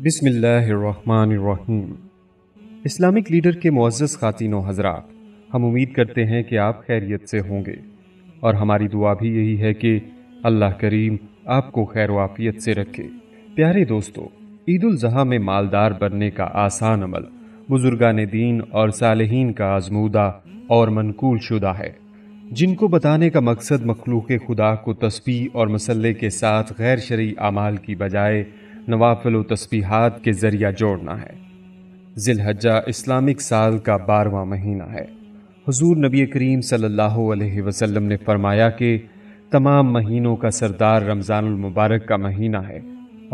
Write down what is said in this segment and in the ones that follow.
बिसमीम Islamic leader के मुआज़ ख़ातिन हजरात हम उम्मीद करते हैं कि आप खैरियत से होंगे और हमारी दुआ भी यही है कि अल्लाह करीम आपको खैर वाफियत से रखे प्यारे दोस्तों ईद में मालदार बनने का आसान अमल बुजुर्गान दीन और सालहीन का आजमूदा और मनकूल शुदा है जिनको बताने का मकसद मखलूक खुदा को तस्वीर और मसल्ले के साथ गैर शरी अमाल की बजाय नवाफिल तस्बीहात के ज़रिया जोड़ना है जिलहजा इस्लामिक साल का बारवा महीना है हुजूर नबी करीम सल्लल्लाहु अलैहि वसल्लम ने फरमाया कि तमाम महीनों का सरदार रमज़ान मुबारक का महीना है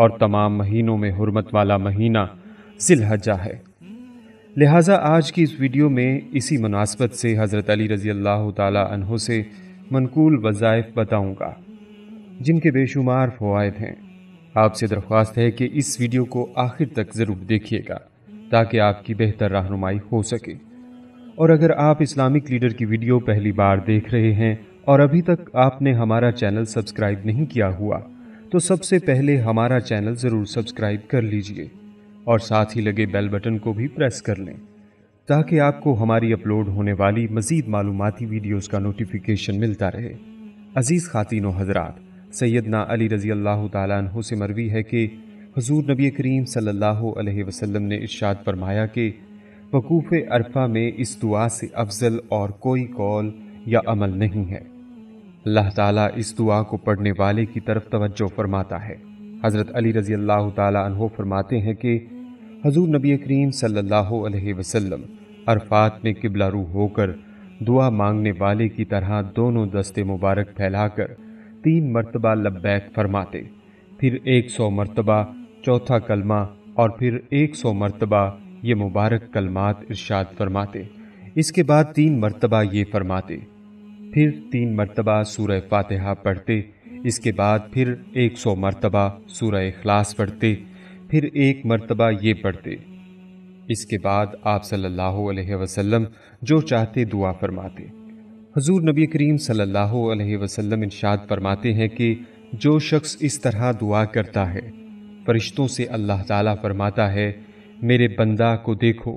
और तमाम महीनों में हरमत वाला महीना जिलहजा है लिहाजा आज की इस वीडियो में इसी मुनासबत से हज़रत अली रज़ी अल्लाह तहों से मनकूल वज़ाइफ बताऊँगा जिनके बेशुमार फ़वाद हैं आपसे दरख्वास्त है कि इस वीडियो को आखिर तक ज़रूर देखिएगा ताकि आपकी बेहतर रहनुमाई हो सके और अगर आप इस्लामिक लीडर की वीडियो पहली बार देख रहे हैं और अभी तक आपने हमारा चैनल सब्सक्राइब नहीं किया हुआ तो सबसे पहले हमारा चैनल ज़रूर सब्सक्राइब कर लीजिए और साथ ही लगे बेल बटन को भी प्रेस कर लें ताकि आपको हमारी अपलोड होने वाली मज़ीद मालूमती वीडियोज़ का नोटिफिकेशन मिलता रहे अज़ीज़ खातिन हजरा सैदना अली रज़ी अल्लाह तु से मरवी है कि हजूर नबी करीम सल्लल्लाहु ने इर्शाद फरमाया कि वकूफ़ अरफा में इस दुआ से अफजल और कोई कौल या अमल नहीं है अल्लाह ताला इस दुआ को पढ़ने वाले की तरफ तवज्जो फरमाता है हज़रत अली रज़ी अल्लाह तु फरमाते हैं कि हजूर नबी करीम सल्ला अलैहि अरफात में किबला रू होकर दुआ मांगने वाले की तरह दोनों दस्ते मुबारक फैलाकर तीन मरतबा लब्बैक फरमाते फिर एक सौ मरतबा चौथा कलमा और फिर एक सौ मरतबा ये मुबारक कलमात इरशाद फरमाते इसके बाद तीन मरतबा ये फरमाते फिर तीन मरतबा सूर फातहा पढ़ते इसके बाद फिर एक सौ मरतबा सूर अखलास पढ़ते फिर एक मरतबा ये पढ़ते इसके बाद आप सल्लल्लाहु अलैहि वसल्लम जो चाहते दुआ फरमाते हजूर नबी करीम सल्लल्लाहु अलैहि वसल्लम इरशाद फरमाते हैं कि जो शख्स इस तरह दुआ करता है फरिश्तों से अल्लाह ताला फरमाता है मेरे बंदा को देखो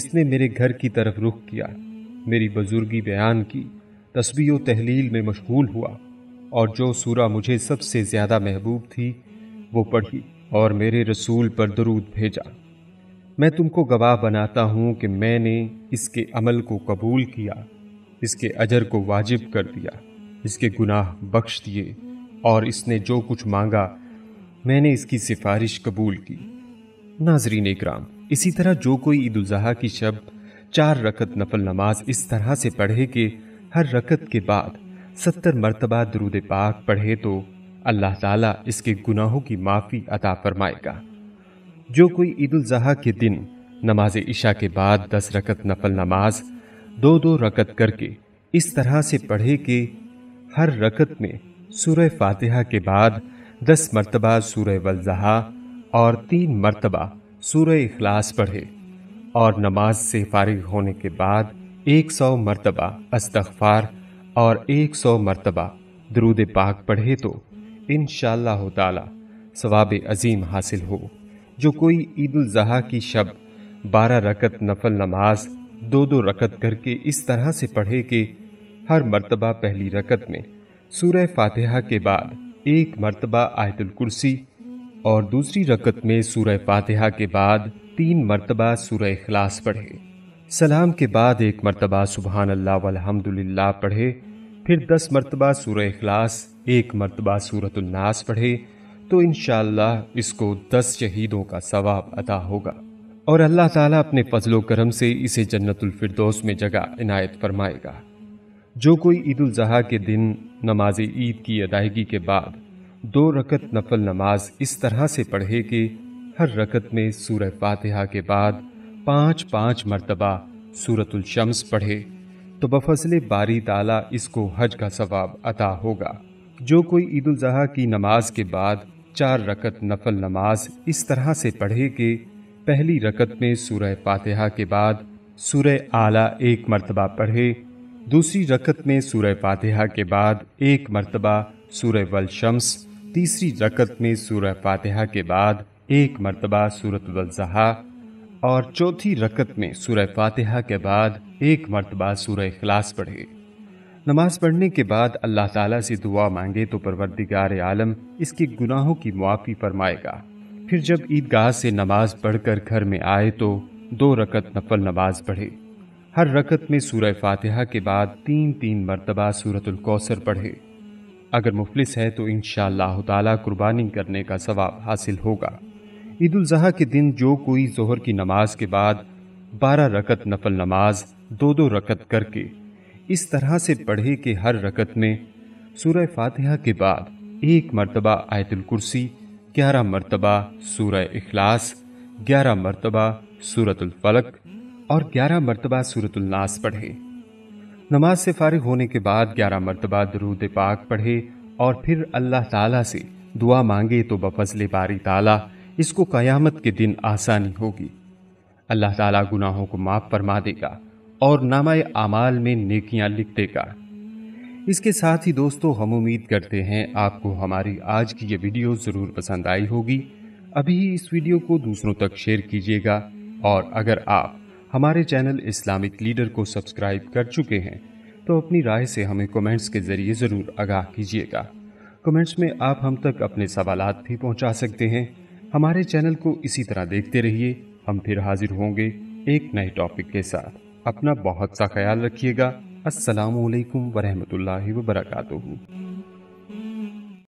इसने मेरे घर की तरफ रुख किया मेरी बुजुर्गी बयान की तस्वीर तहलील में मशगूल हुआ और जो सूरा मुझे सबसे ज़्यादा महबूब थी वो पढ़ी और मेरे रसूल पर दरूद भेजा मैं तुमको गवाह बनाता हूँ कि मैंने इसके अमल को कबूल किया इसके अजर को वाजिब कर दिया इसके गुनाह बख्श दिए और इसने जो कुछ मांगा मैंने इसकी सिफारिश कबूल की नाजरीन इकराम इसी तरह जो कोई ईद उजहा की शब चार रकत नफल नमाज इस तरह से पढ़े कि हर रकत के बाद सत्तर मरतबा दरूद पाक पढ़े तो अल्लाह ताला इसके गुनाहों की माफ़ी अता फरमाएगा जो कोई ईद उजहा के दिन नमाज इशा के बाद दस रकत नफल नमाज़ दो दो रकत करके इस तरह से पढ़े कि हर रकत में सूर्य फातिहा के बाद दस मरतबा सूर्य वलजहा और तीन मरतबा सूर्य इखलास पढ़े और नमाज से फारिग होने के बाद एक सौ मरतबा अस्तफार और एक सौ मरतबा दरूद पाक पढ़े तो इन शवाब अजीम हासिल हो जो कोई ईद उज़हा की शब बारह रकत नफल नमाज दो दो रकत करके इस तरह से पढ़े कि हर मर्तबा पहली रकत में सूरह फातिहा के बाद एक मर्तबा आयतुल कुर्सी और दूसरी रकत में सूरह फातिहा के बाद तीन मर्तबा सूरह इखलास पढ़े सलाम के बाद एक मर्तबा सुबहान अल्लाह वलहमदुल्ला पढ़े फिर दस मरतबा सूर अखलास एक मरतबा सूरतुल्नास पढ़े तो इन इसको दस शहीदों का सवाब अदा होगा और अल्लाह ताला अपने फजलो करम से इसे जन्नतुल फिरदौस में जगह इनायत फरमाएगा जो कोई ईद उजहा के दिन नमाज ईद की अदायगी के बाद दो रकत नफल नमाज इस तरह से पढ़े कि हर रकत में सूरह फातिहा के बाद पाँच पाँच मरतबा सूरतुल शम्स पढ़े तो बफसले बारी ताला इसको हज का सवाब अता होगा जो कोई ईद उजहा की नमाज के बाद चार रकत नफल नमाज इस तरह से पढ़े कि पहली रकत में सूरह फातिहा के बाद सूरह आला एक मरतबा पढ़े दूसरी रकत में सूरह फातिहा के बाद एक मरतबा सूरह वलशम्स तीसरी रकत में सूरह फातिहा के बाद एक मरतबा सूरत जहा और चौथी रकत में सूरह फातिहा के बाद एक मरतबा सूरह इखलास पढ़े नमाज पढ़ने के बाद अल्लाह ताला से दुआ मांगे तो परवरदिगार आलम इसके गुनाहों की मुआफ़ी फरमाएगा फिर जब ईदगाह से नमाज पढ़कर घर में आए तो दो रकत नफल नमाज पढ़े हर रकत में सूरह फातिहा के बाद तीन तीन मरतबा सूरतुल कौसर पढ़े अगर मुफलिस है तो इन ताला कुर्बानी करने का सवाब हासिल होगा ईद उजहा के दिन जो कोई जोहर की नमाज के बाद बारह रकत नफल नमाज दो दो रकत करके इस तरह से पढ़े कि हर रकत में सूरह फातिहा के बाद एक मरतबा आयतुल कुर्सी ग्यारह मरतबा सूरह इखलास ग्यारह मरतबा सूरतुल्फलक और ग्यारह मरतबा सूरतुल्नास पढ़े नमाज से फारिग होने के बाद ग्यारह मरतबा दरूद पाक पढ़े और फिर अल्लाह ताला से दुआ मांगे तो बफजल बारी ताला इसको क़यामत के दिन आसानी होगी अल्लाह ताला गुनाहों को माफ़ फरमा देगा और नामा आमाल में नेकियां लिख देगा इसके साथ ही दोस्तों हम उम्मीद करते हैं आपको हमारी आज की ये वीडियो ज़रूर पसंद आई होगी अभी ही इस वीडियो को दूसरों तक शेयर कीजिएगा और अगर आप हमारे चैनल इस्लामिक लीडर को सब्सक्राइब कर चुके हैं तो अपनी राय से हमें कमेंट्स के ज़रिए ज़रूर आगाह कीजिएगा कमेंट्स में आप हम तक अपने सवाल भी पहुँचा सकते हैं हमारे चैनल को इसी तरह देखते रहिए हम फिर हाजिर होंगे एक नए टॉपिक के साथ अपना बहुत सा ख्याल रखिएगा असलकम वरहमल वर्का